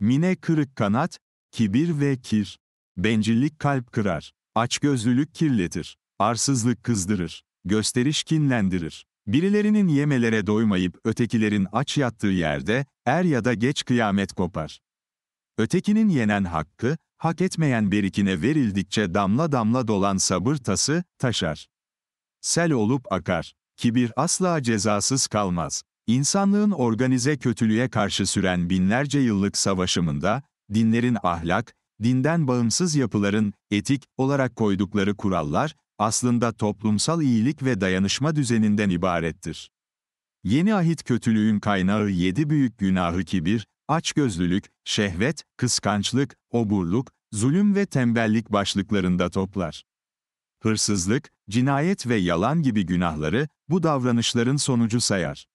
Mine kırık kanat, kibir ve kir. Bencillik kalp kırar. Açgözlülük kirletir. Arsızlık kızdırır. Gösteriş kinlendirir. Birilerinin yemelere doymayıp ötekilerin aç yattığı yerde er ya da geç kıyamet kopar. Ötekinin yenen hakkı, hak etmeyen berikine verildikçe damla damla dolan sabır tası, taşar. Sel olup akar. Kibir asla cezasız kalmaz. İnsanlığın organize kötülüğe karşı süren binlerce yıllık savaşımında, dinlerin ahlak, dinden bağımsız yapıların etik olarak koydukları kurallar, aslında toplumsal iyilik ve dayanışma düzeninden ibarettir. Yeni ahit kötülüğün kaynağı yedi büyük günahı kibir, açgözlülük, şehvet, kıskançlık, oburluk, zulüm ve tembellik başlıklarında toplar. Hırsızlık, cinayet ve yalan gibi günahları bu davranışların sonucu sayar.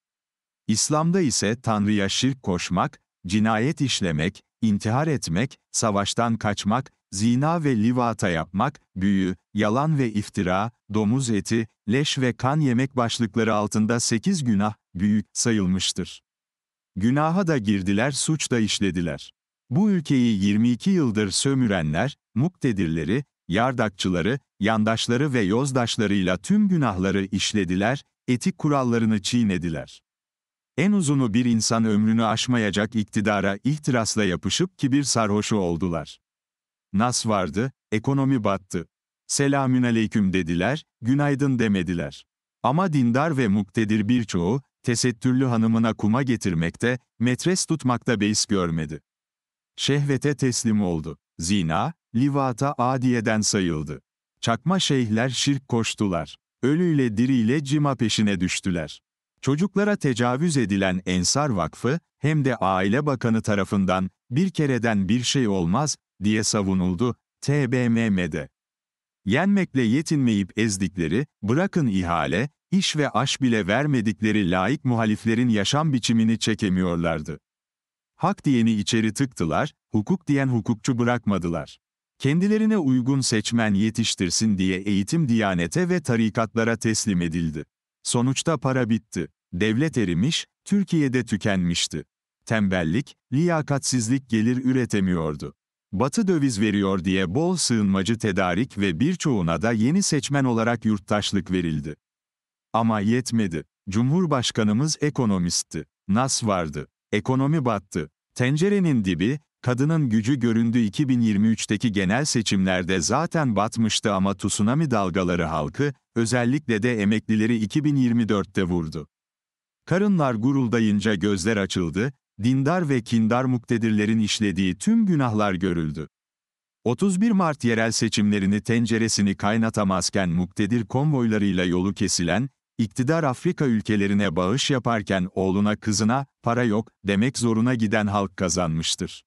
İslam'da ise Tanrı'ya şirk koşmak, cinayet işlemek, intihar etmek, savaştan kaçmak, zina ve livata yapmak, büyü, yalan ve iftira, domuz eti, leş ve kan yemek başlıkları altında sekiz günah, büyük, sayılmıştır. Günaha da girdiler, suç da işlediler. Bu ülkeyi 22 yıldır sömürenler, muktedirleri, yardakçıları, yandaşları ve yozdaşlarıyla tüm günahları işlediler, etik kurallarını çiğnediler en uzunu bir insan ömrünü aşmayacak iktidara ihtirasla yapışıp kibir sarhoşu oldular. Nas vardı, ekonomi battı. Selamün aleyküm dediler, günaydın demediler. Ama dindar ve muktedir birçoğu, tesettürlü hanımına kuma getirmekte, metres tutmakta beis görmedi. Şehvete teslim oldu. Zina, livata adiyeden sayıldı. Çakma şeyhler şirk koştular. Ölüyle diriyle cima peşine düştüler. Çocuklara tecavüz edilen Ensar Vakfı, hem de Aile Bakanı tarafından bir kereden bir şey olmaz diye savunuldu TBMM'de. Yenmekle yetinmeyip ezdikleri, bırakın ihale, iş ve aş bile vermedikleri laik muhaliflerin yaşam biçimini çekemiyorlardı. Hak diyeni içeri tıktılar, hukuk diyen hukukçu bırakmadılar. Kendilerine uygun seçmen yetiştirsin diye eğitim diyanete ve tarikatlara teslim edildi. Sonuçta para bitti. Devlet erimiş, Türkiye'de tükenmişti. Tembellik, liyakatsizlik gelir üretemiyordu. Batı döviz veriyor diye bol sığınmacı tedarik ve birçoğuna da yeni seçmen olarak yurttaşlık verildi. Ama yetmedi. Cumhurbaşkanımız ekonomistti. Nas vardı. Ekonomi battı. Tencerenin dibi, Kadının gücü göründü 2023'teki genel seçimlerde zaten batmıştı ama tsunami dalgaları halkı, özellikle de emeklileri 2024'te vurdu. Karınlar guruldayınca gözler açıldı, dindar ve kindar muktedirlerin işlediği tüm günahlar görüldü. 31 Mart yerel seçimlerini tenceresini kaynatamazken muktedir konvoylarıyla yolu kesilen, iktidar Afrika ülkelerine bağış yaparken oğluna kızına, para yok, demek zoruna giden halk kazanmıştır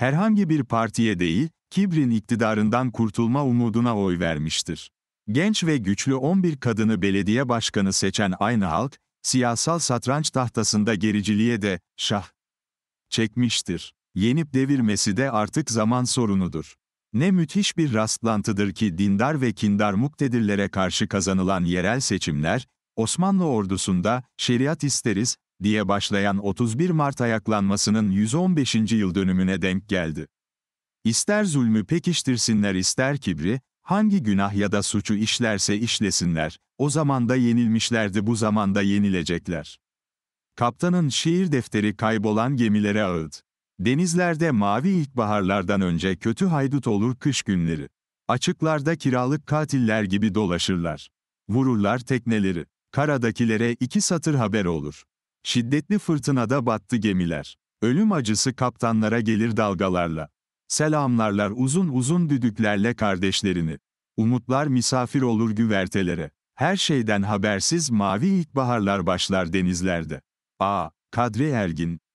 herhangi bir partiye değil, Kibrin iktidarından kurtulma umuduna oy vermiştir. Genç ve güçlü 11 kadını belediye başkanı seçen aynı halk, siyasal satranç tahtasında gericiliğe de şah çekmiştir. Yenip devirmesi de artık zaman sorunudur. Ne müthiş bir rastlantıdır ki dindar ve kindar muktedirlere karşı kazanılan yerel seçimler, Osmanlı ordusunda şeriat isteriz, diye başlayan 31 Mart ayaklanmasının 115. yıl dönümüne denk geldi. İster zulmü pekiştirsinler ister kibri, hangi günah ya da suçu işlerse işlesinler, o zamanda yenilmişlerdi bu zamanda yenilecekler. Kaptanın şiir defteri kaybolan gemilere ağıt. Denizlerde mavi ilkbaharlardan önce kötü haydut olur kış günleri. Açıklarda kiralık katiller gibi dolaşırlar. Vururlar tekneleri. Karadakilere iki satır haber olur. Şiddetli fırtınada battı gemiler. Ölüm acısı kaptanlara gelir dalgalarla. Selamlarlar uzun uzun düdüklerle kardeşlerini. Umutlar misafir olur güvertelere. Her şeyden habersiz mavi ilkbaharlar başlar denizlerde. A. Kadri Ergin,